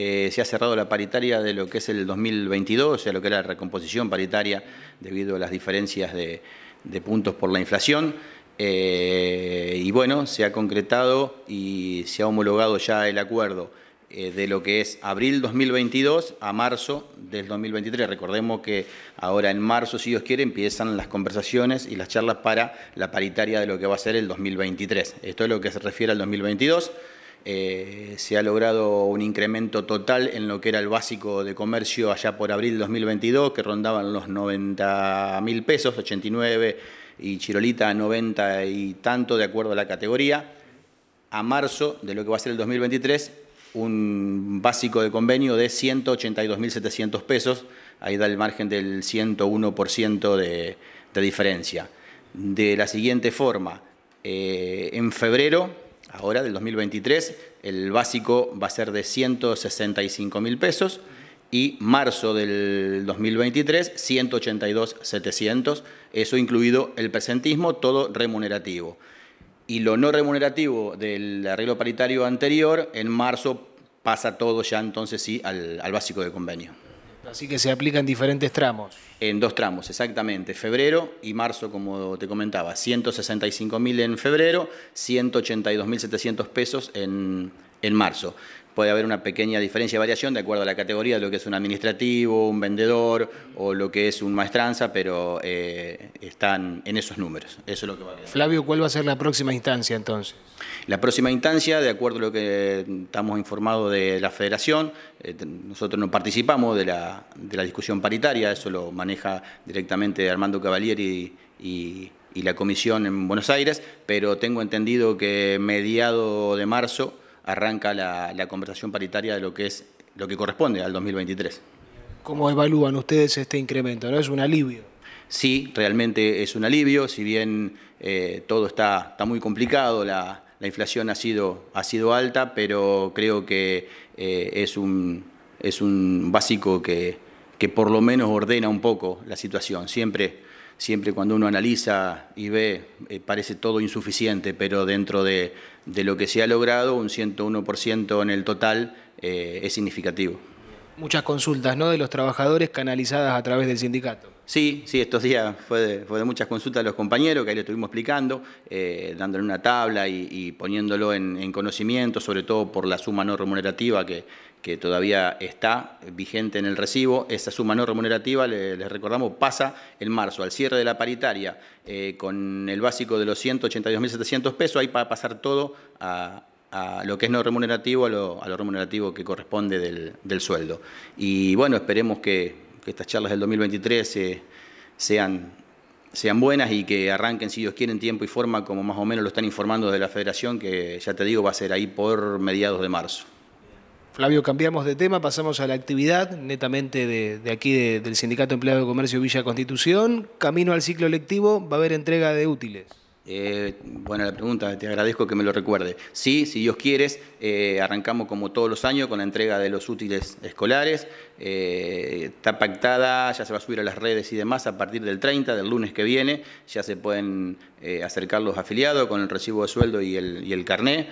Eh, se ha cerrado la paritaria de lo que es el 2022, o sea, lo que era la recomposición paritaria debido a las diferencias de, puntos por la inflación. Eh, y bueno, se ha concretado y se ha homologado ya el acuerdo eh, de lo que es abril 2022 a marzo del 2023. Recordemos que ahora en marzo, si Dios quiere, empiezan las conversaciones y las charlas para la paritaria de lo que va a ser el 2023. Esto es lo que se refiere al 2022. Eh, se ha logrado un incremento total en lo que era el básico de comercio allá por abril 2022, que rondaban los 90 mil pesos, 89 y Chirolita 90 y tanto, de acuerdo a la categoría. A marzo de lo que va a ser el 2023, un básico de convenio de 182.700 pesos, ahí da el margen del 101% de, diferencia. De la siguiente forma, eh, en febrero ahora del 2023, el básico va a ser de 165 mil pesos y marzo del 2023, 182.700, eso incluido el presentismo, todo remunerativo. Y lo no remunerativo del arreglo paritario anterior, en marzo pasa todo ya entonces sí al, al básico de convenio. Así que se aplica en diferentes tramos. En dos tramos, exactamente. Febrero y marzo, como te comentaba. 165.000 en febrero, 182.700 pesos en, en marzo puede haber una pequeña diferencia de variación de acuerdo a la categoría de lo que es un administrativo, un vendedor o lo que es un maestranza, pero eh, están en esos números. Eso es lo que va Flavio, ¿cuál va a ser la próxima instancia entonces? La próxima instancia, de acuerdo a lo que estamos informados de la federación, eh, nosotros no participamos de la, discusión paritaria, eso lo maneja directamente Armando Cavalieri y, y la comisión en Buenos Aires, pero tengo entendido que mediado de marzo arranca la, conversación paritaria de lo que es lo que corresponde al 2023. ¿Cómo evalúan ustedes este incremento? ¿No es un alivio? Sí, realmente es un alivio, si bien eh, todo está, está, muy complicado, la, inflación ha sido, ha sido alta, pero creo que eh, es, un, es un básico que, que por lo menos ordena un poco la situación. Siempre siempre cuando uno analiza y ve, eh, parece todo insuficiente, pero dentro de, de, lo que se ha logrado, un 101% en el total eh, es significativo muchas consultas ¿no? de los trabajadores canalizadas a través del sindicato. Sí, sí, estos días fue de, fue de muchas consultas de los compañeros, que ahí lo estuvimos explicando, eh, dándole una tabla y, poniéndolo en, conocimiento, sobre todo por la suma no remunerativa que, que todavía está vigente en el recibo. Esa suma no remunerativa, les recordamos, pasa en marzo, al cierre de la paritaria, eh, con el básico de los 182.700 pesos, ahí para pasar todo a, a lo que es no remunerativo a lo, remunerativo que corresponde del, sueldo. Y bueno, esperemos que, estas charlas del 2023 sean, sean buenas y que arranquen, si Dios quiere, en tiempo y forma, como más o menos lo están informando de la federación, que ya te digo, va a ser ahí por mediados de marzo. Flavio, cambiamos de tema, pasamos a la actividad netamente de, aquí del Sindicato Empleado de Comercio Villa Constitución. Camino al ciclo lectivo, va a haber entrega de útiles. Eh, buena la pregunta, te agradezco que me lo recuerde. Sí, si Dios quieres, eh, arrancamos como todos los años con la entrega de los útiles escolares. Eh, está pactada, ya se va a subir a las redes y demás a partir del 30, del lunes que viene. Ya se pueden eh, acercar los afiliados con el recibo de sueldo y el, y carné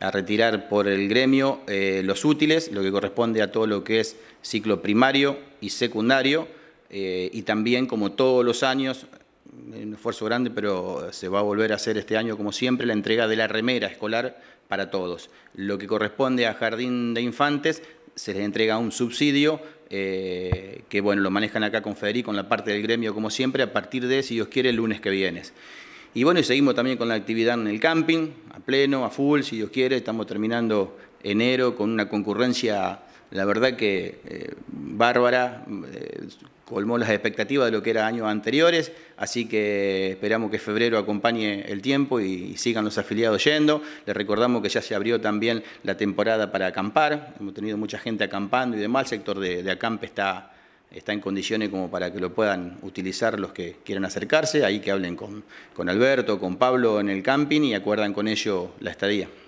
a retirar por el gremio los útiles, lo que corresponde a todo lo que es ciclo primario y secundario. y también, como todos los años, un esfuerzo grande, pero se va a volver a hacer este año, como siempre, la entrega de la remera escolar para todos. Lo que corresponde a Jardín de Infantes se les entrega un subsidio eh, que bueno, lo manejan acá con Federico, con la parte del gremio, como siempre, a partir de, si Dios quiere, el lunes que viene. Y bueno, y seguimos también con la actividad en el camping, a pleno, a full, si Dios quiere. Estamos terminando enero con una concurrencia, la verdad que eh, bárbara, eh, colmó las expectativas de lo que era años anteriores, así que esperamos que febrero acompañe el tiempo y sigan los afiliados yendo. Les recordamos que ya se abrió también la temporada para acampar, hemos tenido mucha gente acampando y demás, el sector de, de está está en condiciones como para que lo puedan utilizar los que quieran acercarse, ahí que hablen con, con Alberto, con Pablo en el camping y acuerdan con ello la estadía.